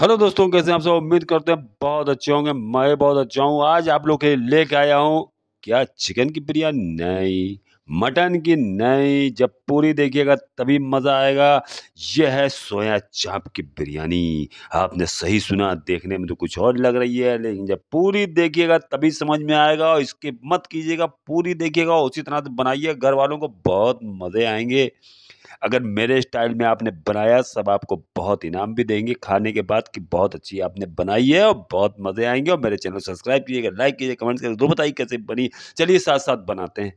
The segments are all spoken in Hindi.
हेलो दोस्तों कैसे हैं आप सब उम्मीद करते हैं बहुत अच्छे होंगे मैं बहुत अच्छा हूँ आज आप लोग के लेके आया हूँ क्या चिकन की बिरयानी नहीं मटन की नहीं जब पूरी देखिएगा तभी मज़ा आएगा यह है सोया चाप की बिरयानी आपने सही सुना देखने में तो कुछ और लग रही है लेकिन जब पूरी देखिएगा तभी समझ में आएगा और इसके मत कीजिएगा पूरी देखिएगा उसी तरह से बनाइए घर वालों को बहुत मज़े आएंगे अगर मेरे स्टाइल में आपने बनाया सब आपको बहुत इनाम भी देंगे खाने के बाद कि बहुत अच्छी आपने बनाई है और बहुत मज़े आएंगे और मेरे चैनल सब्सक्राइब कीजिएगा लाइक कीजिए कमेंट करिए दो बताइए कैसे बनी चलिए साथ साथ बनाते हैं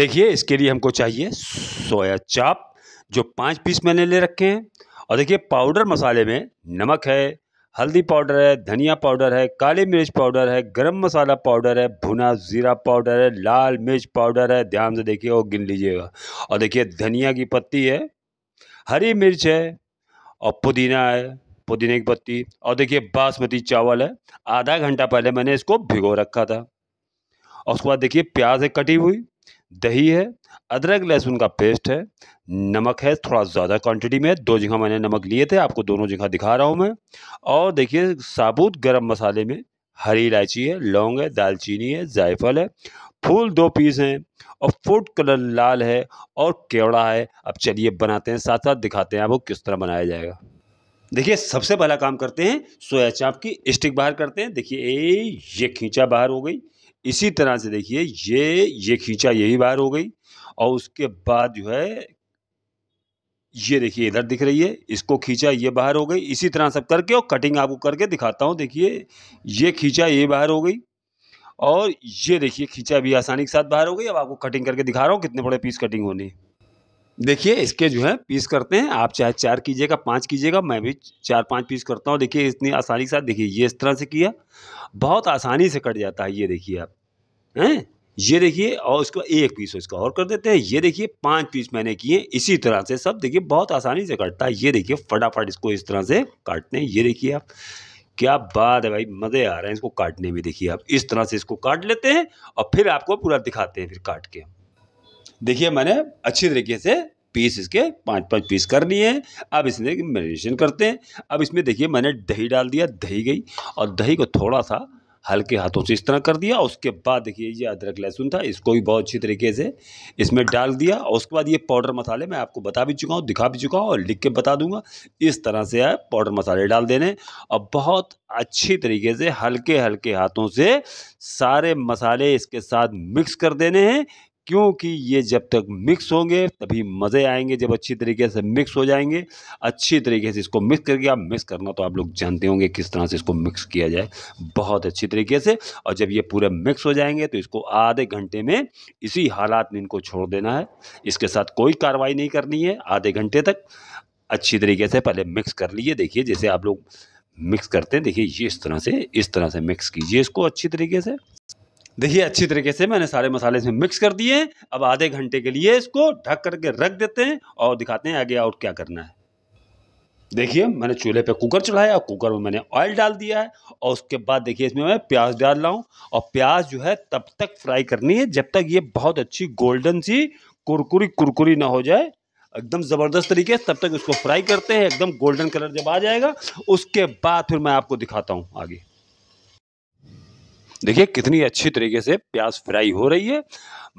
देखिए इसके लिए हमको चाहिए सोया चाप जो पाँच पीस मैंने ले रखे हैं और देखिए पाउडर मसाले में नमक है हल्दी पाउडर है धनिया पाउडर है काली मिर्च पाउडर है गरम मसाला पाउडर है भुना ज़ीरा पाउडर है लाल मिर्च पाउडर है ध्यान से देखिए और गिन लीजिएगा और देखिए धनिया की पत्ती है हरी मिर्च है और पुदीना है पुदीने की पत्ती और देखिए बासमती चावल है आधा घंटा पहले मैंने इसको भिगो रखा था और उसके बाद देखिए प्याज है कटी हुई दही है अदरक लहसुन का पेस्ट है नमक है थोड़ा ज़्यादा क्वांटिटी में दो जगह मैंने नमक लिए थे आपको दोनों जगह दिखा रहा हूँ मैं और देखिए साबुत गरम मसाले में हरी इलायची है लौंग है दालचीनी है जायफल है फूल दो पीस हैं और फूड कलर लाल है और केवड़ा है अब चलिए बनाते हैं साथ साथ दिखाते हैं आपको किस तरह बनाया जाएगा देखिए सबसे पहला काम करते हैं सोया चाप की स्टिक बाहर करते हैं देखिए ए ये खींचा बाहर हो गई इसी तरह से देखिए ये ये खींचा यही बाहर हो गई और उसके बाद जो है ये देखिए इधर दिख रही है इसको खींचा ये बाहर हो गई इसी तरह सब करके और कटिंग आपको करके दिखाता हूँ देखिए ये खींचा ये बाहर हो गई और ये देखिए खींचा भी आसानी के साथ बाहर हो गई अब आपको कटिंग करके दिखा रहा हूँ कितने बड़े पीस कटिंग होनी देखिए इसके जो है पीस करते हैं आप चाहे चार कीजिएगा पाँच कीजिएगा मैं भी चार पाँच पीस करता हूँ देखिए इतनी आसानी के साथ देखिए ये इस तरह से किया बहुत आसानी से कट जाता है ये देखिए आप हैं ये देखिए और इसको एक पीस इसको और कर देते हैं ये देखिए पांच पीस मैंने किए इसी तरह से सब देखिए बहुत आसानी से कटता है ये देखिए फटाफट इसको इस तरह से काटते हैं ये देखिए आप क्या बात है भाई मज़े आ रहे हैं इसको काटने में देखिए आप इस तरह से इसको काट लेते हैं और फिर आपको पूरा दिखाते हैं फिर काट के देखिए मैंने अच्छी तरीके से पीस इसके पाँच पाँच पीस कर लिए हैं अब इसमें मेरिनेशन करते हैं अब इसमें देखिए मैंने दही डाल दिया दही गई और दही को थोड़ा सा हल्के हाथों से इस तरह कर दिया उसके बाद देखिए ये अदरक लहसुन था इसको भी बहुत अच्छी तरीके से इसमें डाल दिया और उसके बाद ये पाउडर मसाले मैं आपको बता भी चुका हूँ दिखा भी चुका हूँ और लिख के बता दूंगा इस तरह से आप पाउडर मसाले डाल देने और बहुत अच्छी तरीके से हल्के हल्के हाथों से सारे मसाले इसके साथ मिक्स कर देने हैं क्योंकि ये जब तक मिक्स होंगे तभी मज़े आएंगे जब अच्छी तरीके से मिक्स हो जाएंगे अच्छी तरीके से इसको मिक्स करके आप मिक्स करना तो आप लोग जानते होंगे किस तरह से इसको मिक्स किया जाए बहुत अच्छी तरीके से और जब ये पूरे मिक्स हो जाएंगे तो इसको आधे घंटे में इसी हालात में इनको छोड़ देना है इसके साथ कोई कार्रवाई नहीं करनी है आधे घंटे तक अच्छी तरीके से पहले मिक्स कर लिए देखिए जैसे आप लोग मिक्स करते हैं देखिए ये इस तरह से इस तरह से मिक्स कीजिए इसको अच्छी तरीके से देखिए अच्छी तरीके से मैंने सारे मसाले इसमें मिक्स कर दिए अब आधे घंटे के लिए इसको ढक करके रख देते हैं और दिखाते हैं आगे और क्या करना है देखिए मैंने चूल्हे पे कुकर चढ़ाया कुकर में मैंने ऑयल डाल दिया है और उसके बाद देखिए इसमें मैं प्याज डाल रहा हूँ और प्याज जो है तब तक फ्राई करनी है जब तक ये बहुत अच्छी गोल्डन सी कुरकुरी कुरकुरी ना हो जाए एकदम ज़बरदस्त तरीके से तब तक इसको फ्राई करते हैं एकदम गोल्डन कलर जब आ जाएगा उसके बाद फिर मैं आपको दिखाता हूँ आगे देखिए कितनी अच्छी तरीके से प्याज फ्राई हो रही है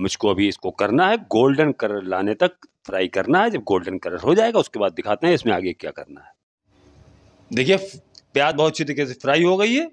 मुझको अभी इसको करना है गोल्डन कलर लाने तक फ्राई करना है जब गोल्डन कलर हो जाएगा उसके बाद दिखाते हैं इसमें आगे क्या करना है देखिए प्याज बहुत अच्छी तरीके से फ्राई हो गई है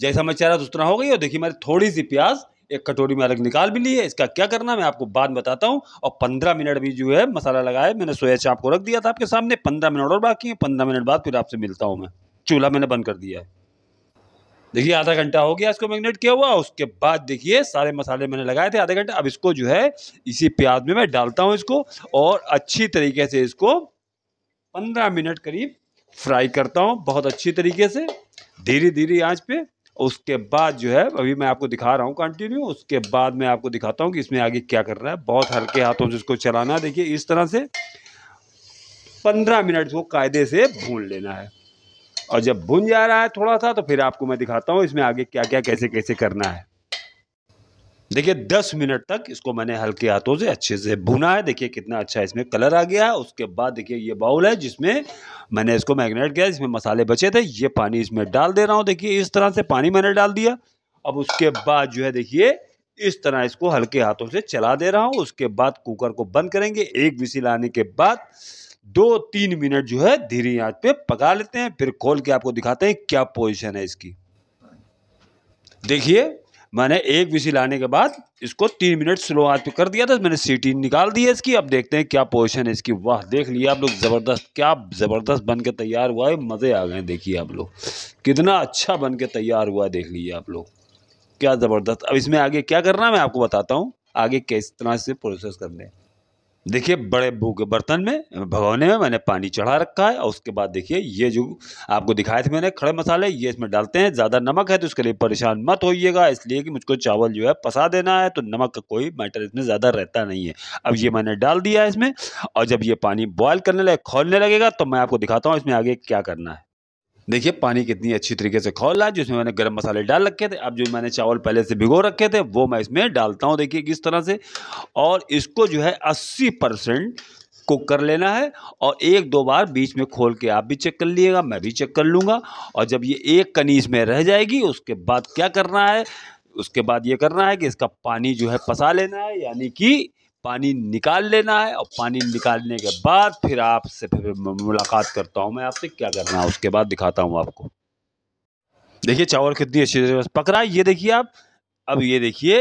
जैसा मैं चाह रहा था उतना हो गई और देखिए मैंने थोड़ी सी प्याज एक कटोरी में अलग निकाल भी ली है इसका क्या करना मैं आपको बाद बताता हूँ और पंद्रह मिनट भी जो है मसाला लगाया मैंने सोया चाप को रख दिया था आपके सामने पंद्रह मिनट और बाकी है पंद्रह मिनट बाद फिर आपसे मिलता हूँ मैं चूल्हा मैंने बंद कर दिया है देखिए आधा घंटा हो गया इसको मैगनेट किया हुआ उसके बाद देखिए सारे मसाले मैंने लगाए थे आधा घंटा अब इसको जो है इसी प्याज में मैं डालता हूँ इसको और अच्छी तरीके से इसको पंद्रह मिनट करीब फ्राई करता हूँ बहुत अच्छी तरीके से धीरे धीरे आँच पे उसके बाद जो है अभी मैं आपको दिखा रहा हूँ कंटिन्यू उसके बाद मैं आपको दिखाता हूँ कि इसमें आगे क्या कर रहा है बहुत हल्के हाथों से इसको चलाना है देखिए इस तरह से पंद्रह मिनट को कायदे से भून लेना है और जब भुन जा रहा है थोड़ा सा तो फिर आपको मैं दिखाता हूँ इसमें आगे क्या क्या कैसे कैसे करना है देखिए 10 मिनट तक इसको मैंने हल्के हाथों से अच्छे से भुना है देखिए कितना अच्छा इसमें कलर आ गया है उसके बाद देखिए ये बाउल है जिसमें मैंने इसको मैग्नेट किया जिसमें मसाले बचे थे ये पानी इसमें डाल दे रहा हूँ देखिए इस तरह से पानी मैंने डाल दिया अब उसके बाद जो है देखिए इस तरह इसको हल्के हाथों से चला दे रहा हूँ उसके बाद कुकर को बंद करेंगे एक विसी लाने के बाद दो तीन मिनट जो है धीरे आंच पे पका लेते हैं फिर खोल के आपको दिखाते हैं क्या पोजीशन है इसकी देखिए मैंने एक विसिल आने के बाद इसको तीन मिनट स्लो आंच पे कर दिया था मैंने सीटी निकाल दी है इसकी अब देखते हैं क्या पोजीशन है इसकी वाह देख लिया आप लोग ज़बरदस्त क्या ज़बरदस्त बन के तैयार हुआ है मज़े आ गए देखिए आप लोग कितना अच्छा बन के तैयार हुआ देख लीजिए आप लोग क्या ज़बरदस्त अब इसमें आगे क्या करना है मैं आपको बताता हूँ आगे किस तरह से प्रोसेस करने है देखिए बड़े भू के बर्तन में भगौने में मैंने पानी चढ़ा रखा है और उसके बाद देखिए ये जो आपको दिखाए थे मैंने खड़े मसाले ये इसमें डालते हैं ज़्यादा नमक है तो उसके लिए परेशान मत होइएगा इसलिए कि मुझको चावल जो है पसा देना है तो नमक का कोई मैटर इसमें ज़्यादा रहता नहीं है अब ये मैंने डाल दिया है इसमें और जब ये पानी बॉयल करने लगे खोलने लगेगा तो मैं आपको दिखाता हूँ इसमें आगे क्या करना है देखिए पानी कितनी अच्छी तरीके से खोल रहा है जिसमें मैंने गर्म मसाले डाल रखे थे अब जो मैंने चावल पहले से भिगो रखे थे वो मैं इसमें डालता हूँ देखिए किस तरह से और इसको जो है अस्सी परसेंट कुक कर लेना है और एक दो बार बीच में खोल के आप भी चेक कर लिएगा मैं भी चेक कर लूँगा और जब ये एक कनी इसमें रह जाएगी उसके बाद क्या करना है उसके बाद ये करना है कि इसका पानी जो है पसा लेना है यानी कि पानी निकाल लेना है और पानी निकालने के बाद फिर आपसे फिर मुलाकात करता हूँ मैं आपसे क्या करना है उसके बाद दिखाता हूँ आपको देखिए चावल कितनी अच्छी तरह पक रहा है ये देखिए आप अब ये देखिए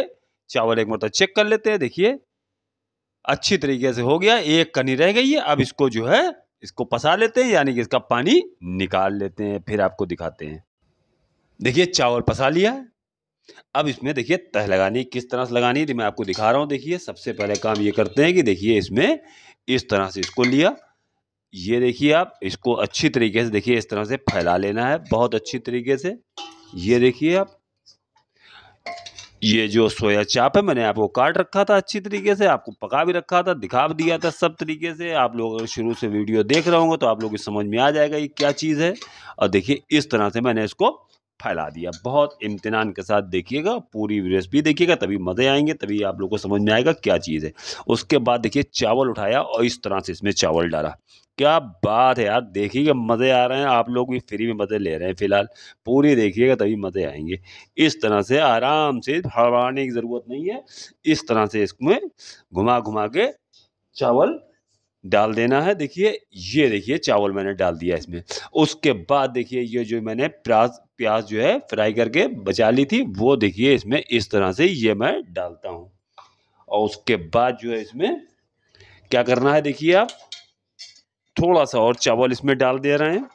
चावल एक मरतब चेक कर लेते हैं देखिए अच्छी तरीके से हो गया एक कनी रह गई है अब इसको जो है इसको पसा लेते हैं यानी कि इसका पानी निकाल लेते हैं फिर आपको दिखाते हैं देखिए चावल पसा लिया है अब इसमें देखिए तह लगानी किस तरह से लगानी है मैं आपको दिखा रहा हूँ देखिए सबसे पहले काम ये करते हैं कि देखिए इसमें इस तरह से इसको लिया ये देखिए आप इसको अच्छी तरीके से देखिए इस तरह से फैला लेना है बहुत अच्छी तरीके से ये देखिए आप ये जो सोया चाप है मैंने आपको काट रखा था अच्छी तरीके से आपको पका भी रखा था दिखा भी दिया था सब तरीके से आप लोग अगर शुरू से वीडियो देख रहे होंगे तो आप लोग समझ में आ जाएगा ये क्या चीज़ है और देखिए इस तरह से मैंने इसको फैला दिया बहुत इम्तनान के साथ देखिएगा पूरी रेसिपी देखिएगा तभी मज़े आएंगे तभी आप लोग को समझ में आएगा क्या चीज़ है उसके बाद देखिए चावल उठाया और इस तरह से इसमें चावल डाला क्या बात है यार देखिएगा मज़े आ रहे हैं आप लोग भी फ्री में मज़े ले रहे हैं फ़िलहाल पूरी देखिएगा तभी मज़े आएंगे इस तरह से आराम से हड़वाने की ज़रूरत नहीं है इस तरह से इसमें घुमा घुमा के चावल डाल देना है देखिए ये देखिए चावल मैंने डाल दिया इसमें उसके बाद देखिए ये जो मैंने प्याज प्याज जो है फ्राई करके बचा ली थी वो देखिए इसमें इस तरह से ये मैं डालता हूँ और उसके बाद जो है इसमें क्या करना है देखिए आप थोड़ा सा और चावल इसमें डाल दे रहे हैं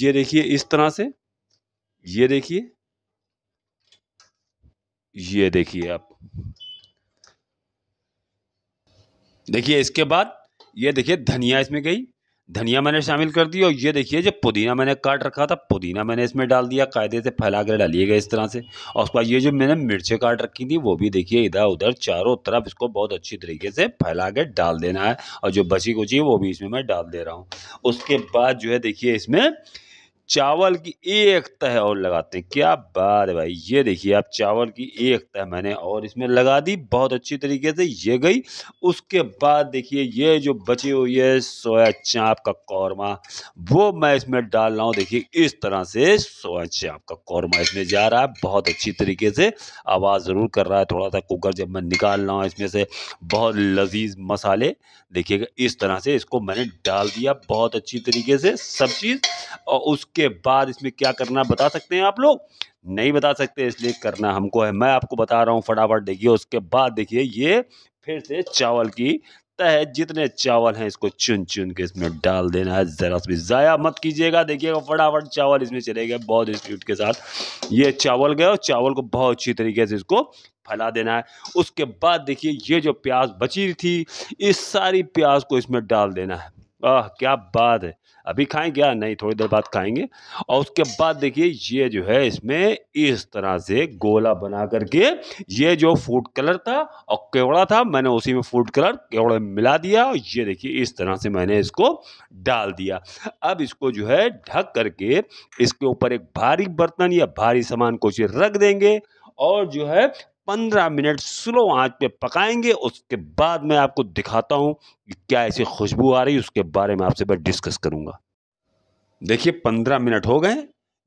ये देखिए इस तरह से ये देखिए ये देखिए आप देखिए इसके बाद ये देखिए धनिया इसमें गई धनिया मैंने शामिल कर दी और ये देखिए जब पुदीना मैंने काट रखा था पुदीना मैंने इसमें डाल दिया कायदे से फैला कर डालिए गए इस तरह से और उसके बाद ये जो मैंने मिर्चें काट रखी थी वो भी देखिए इधर उधर चारों तरफ इसको बहुत अच्छी तरीके से फैला कर डाल देना है और जो बची कुची है वो भी इसमें मैं डाल दे रहा हूँ उसके बाद जो है देखिए इसमें चावल की एक तह और लगाते हैं क्या बात है भाई ये देखिए आप चावल की एक तह मैंने और इसमें लगा दी बहुत अच्छी तरीके से ये गई उसके बाद देखिए ये जो बची हुई है सोया चाप का कौरमा वो मैं इसमें डाल रहा हूँ देखिए इस तरह से सोया चाप का कौरमा इसमें जा रहा है बहुत अच्छी तरीके से आवाज़ ज़रूर कर रहा है थोड़ा सा कुकर जब मैं निकाल रहा हूँ इसमें से बहुत लजीज मसाले देखिएगा इस तरह से इसको मैंने डाल दिया बहुत अच्छी तरीके से सब चीज़ और उसके उसके बाद इसमें क्या करना बता सकते हैं आप लोग नहीं बता सकते इसलिए करना हमको है मैं आपको बता रहा हूँ फटाफट देखिए उसके बाद देखिए ये फिर से चावल की तह जितने चावल हैं इसको चुन चुन के इसमें डाल देना है ज़रा भी ज़ाया मत कीजिएगा देखिएगा फटाफट चावल इसमें चले गए बहुत स्पीड के साथ ये चावल गए और चावल को बहुत अच्छी तरीके से इसको फैला देना है उसके बाद देखिए ये जो प्याज बची थी इस सारी प्याज को इसमें डाल देना है आह क्या बात है अभी खाएं क्या नहीं थोड़ी देर बाद खाएंगे और उसके बाद देखिए ये जो है इसमें इस तरह से गोला बना करके ये जो फूड कलर था और केवड़ा था मैंने उसी में फूड कलर केवड़े में मिला दिया और ये देखिए इस तरह से मैंने इसको डाल दिया अब इसको जो है ढक करके इसके ऊपर एक भारी बर्तन या भारी सामान को रख देंगे और जो है पंद्रह मिनट स्लो आंच पे पकाएंगे उसके बाद मैं आपको दिखाता हूँ कि क्या ऐसी खुशबू आ रही है उसके बारे में आपसे मैं डिस्कस करूँगा देखिए पंद्रह मिनट हो गए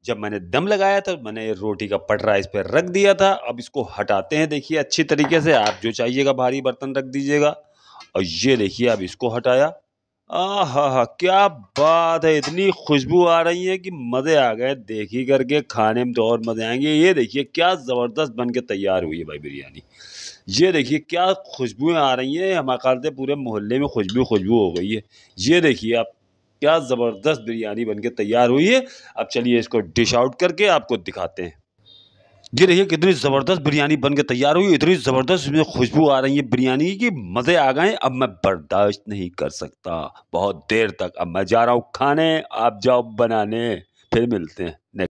जब मैंने दम लगाया था मैंने रोटी का पटरा इस पर रख दिया था अब इसको हटाते हैं देखिए अच्छी तरीके से आप जो चाहिएगा भारी बर्तन रख दीजिएगा और ये देखिए अब इसको हटाया आह क्या बात है इतनी खुशबू आ रही है कि मज़े आ गए देखी करके खाने में तो और मज़े आएंगे ये देखिए क्या ज़बरदस्त बन के तैयार हुई है भाई बिरयानी ये देखिए क्या खुशबुएँ आ रही हैं हमारे ख्याल से पूरे मोहल्ले में खुशबू खुशबू हो गई है ये देखिए आप क्या ज़बरदस्त बिरयानी बन के तैयार हुई है अब चलिए इसको डिश आउट करके आपको दिखाते हैं ये देखिए कितनी ज़बरदस्त बिरयानी बन के तैयार हुई इतनी ज़बरदस्त इसमें खुशबू आ रही है बिरयानी की मज़े आ गए अब मैं बर्दाश्त नहीं कर सकता बहुत देर तक अब मैं जा रहा हूँ खाने आप जाओ बनाने फिर मिलते हैं